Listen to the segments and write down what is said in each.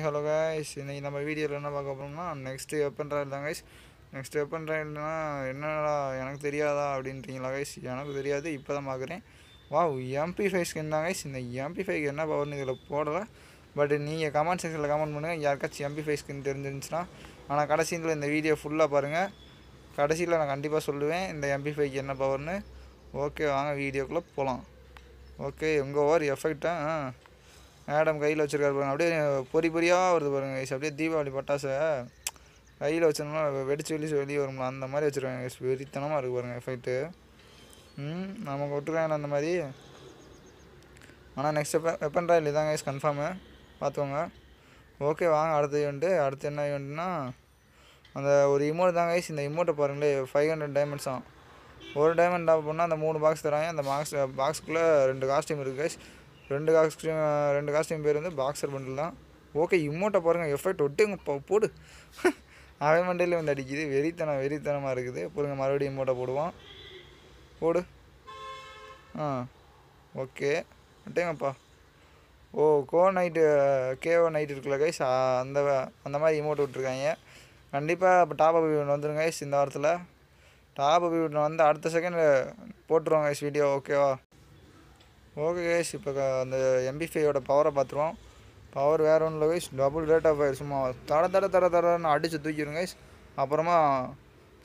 hi hello guys இன்றைக்கி நம்ம வீடியோவில் என்ன பார்க்க போகிறோம்னா நெக்ஸ்ட்டு வெப்பன் ரைல் தான் கைஸ் நெக்ஸ்ட் வெப்பன் ரைல்னா என்னடா எனக்கு தெரியாதா அப்படின்றீங்களா கைஸ் எனக்கு தெரியாது இப்போ தான் பார்க்குறேன் வா எம்பி ஃபைவ் ஸ்கின் தான் கைஸ் இந்த எம்பி ஃபைவ் என்ன பவர்னு இதில் போடலை பட் நீங்கள் கமெண்ட் செக்ஷனில் கமெண்ட் பண்ணுங்கள் யாருக்காச்சும் எம்பி ஃபைவ் ஸ்கின் தெரிஞ்சிருந்துச்சுன்னா ஆனால் கடைசியில் இந்த வீடியோ ஃபுல்லாக பாருங்கள் கடைசியில் நான் கண்டிப்பாக சொல்லுவேன் இந்த எம்பி ஃபைவ் என்ன பவர்னு ஓகே வாங்க வீடியோக்குள்ளே போகலாம் ஓகே உங்கள் ஓவர் எஃபெக்டாக மேடம் கையில் வச்சுருக்காரு பாருங்க அப்படியே பொறி பொறியாக வருது பாருங்க கைஸ் அப்படியே தீபாவளி பட்டாசை கையில் வச்சோம்னா வெடிச்சு வெளிச்சு வெளியே வரும்ல அந்த மாதிரி வச்சுருக்காங்க கைஸ் வெறித்தனமாக இருக்குது பாருங்க ஃபைட்டு ம் நமக்கு விட்டுருக்காங்களா அந்த மாதிரி ஆனால் நெக்ஸ்ட் வெப்பன் ராயல் இதான் கைஸ் கன்ஃபார்மு பார்த்துக்கோங்க ஓகே வாங்க அடுத்த ஈவெண்ட்டு அடுத்து என்ன ஈவெண்ட்னா அந்த ஒரு இமோட் தான் கைஸ் இந்த இமோட்டை பாருங்களே ஃபைவ் ஹண்ட்ரட் டைமண்ட்ஸ் தான் ஒரு டைமண்ட் டாப் பண்ணால் அந்த மூணு பாக்ஸ் தராங்க அந்த பாக்ஸ் பாக்ஸ்க்குள்ளே ரெண்டு காஸ்ட்யூம் இருக்குது கைஸ் ரெண்டு காஸ்டியூம் ரெண்டு காஸ்டியூம் பேர் வந்து பாக்ஸர் பண்டில் தான் ஓகே இம்மோட்டை பாருங்கள் எஃபெக்ட் ஒட்டுங்க போடு அவை மண்டையில் வந்து அடிக்குது வெறித்தனம் வெறித்தனமாக இருக்குது பொருங்க மறுபடியும் இம்மோட்டை போடுவோம் போடு ஆ ஓகே விட்டேங்கப்பா ஓ கோ நைட்டு கேஓ நைட் இருக்குல்ல கைஸ் அந்த அந்த மாதிரி இமோட் விட்ருக்காங்க கண்டிப்பாக இப்போ டாப் அப் வந்துடும் கைஸ் இந்த வாரத்தில் டாப் அப் வந்து அடுத்த செகண்ட் போட்டுருவோம் கைஸ் வீடியோ ஓகேவா ஓகே கேஸ் இப்போ அந்த எம்பிஃபையோட பவரை பார்த்துருவோம் பவர் வேறு ஒன்றும் இல்லை guys double rate of fire சும்மா தட தட தட தடன்னு அடித்து தூக்கிடுங்க கைஸ் அப்புறமா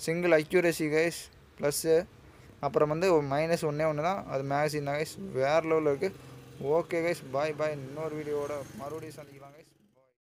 சிங்கிள் அக்யூரேசி கைஸ் ப்ளஸ்ஸு அப்புறம் வந்து மைனஸ் ஒன்றே ஒன்று தான் அது மேக்சின் தான் கைஸ் வேறு லெவலில் இருக்குது ஓகே கைஸ் பாய் பாய் இன்னொரு வீடியோவோட மறுபடியும் சந்திக்கலாம் கைஸ்